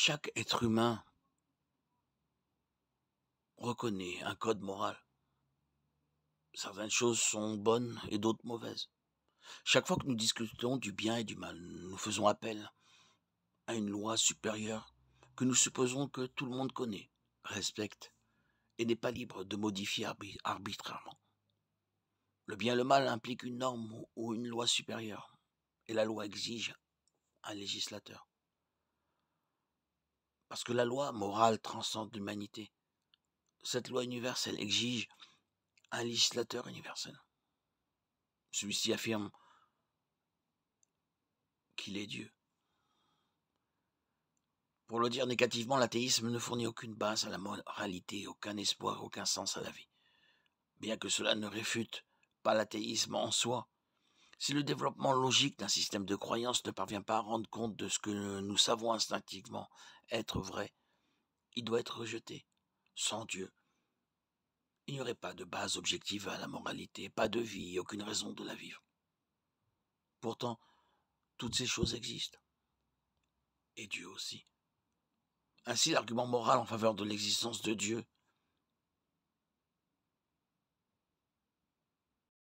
chaque être humain reconnaît un code moral. Certaines choses sont bonnes et d'autres mauvaises. Chaque fois que nous discutons du bien et du mal, nous faisons appel à une loi supérieure que nous supposons que tout le monde connaît, respecte et n'est pas libre de modifier arbitrairement. Le bien et le mal impliquent une norme ou une loi supérieure, et la loi exige un législateur que la loi morale transcende l'humanité. Cette loi universelle exige un législateur universel. Celui-ci affirme qu'il est Dieu. Pour le dire négativement, l'athéisme ne fournit aucune base à la moralité, aucun espoir, aucun sens à la vie. Bien que cela ne réfute pas l'athéisme en soi, si le développement logique d'un système de croyance ne parvient pas à rendre compte de ce que nous savons instinctivement être vrai, il doit être rejeté. Sans Dieu, il n'y aurait pas de base objective à la moralité, pas de vie, aucune raison de la vivre. Pourtant, toutes ces choses existent. Et Dieu aussi. Ainsi, l'argument moral en faveur de l'existence de Dieu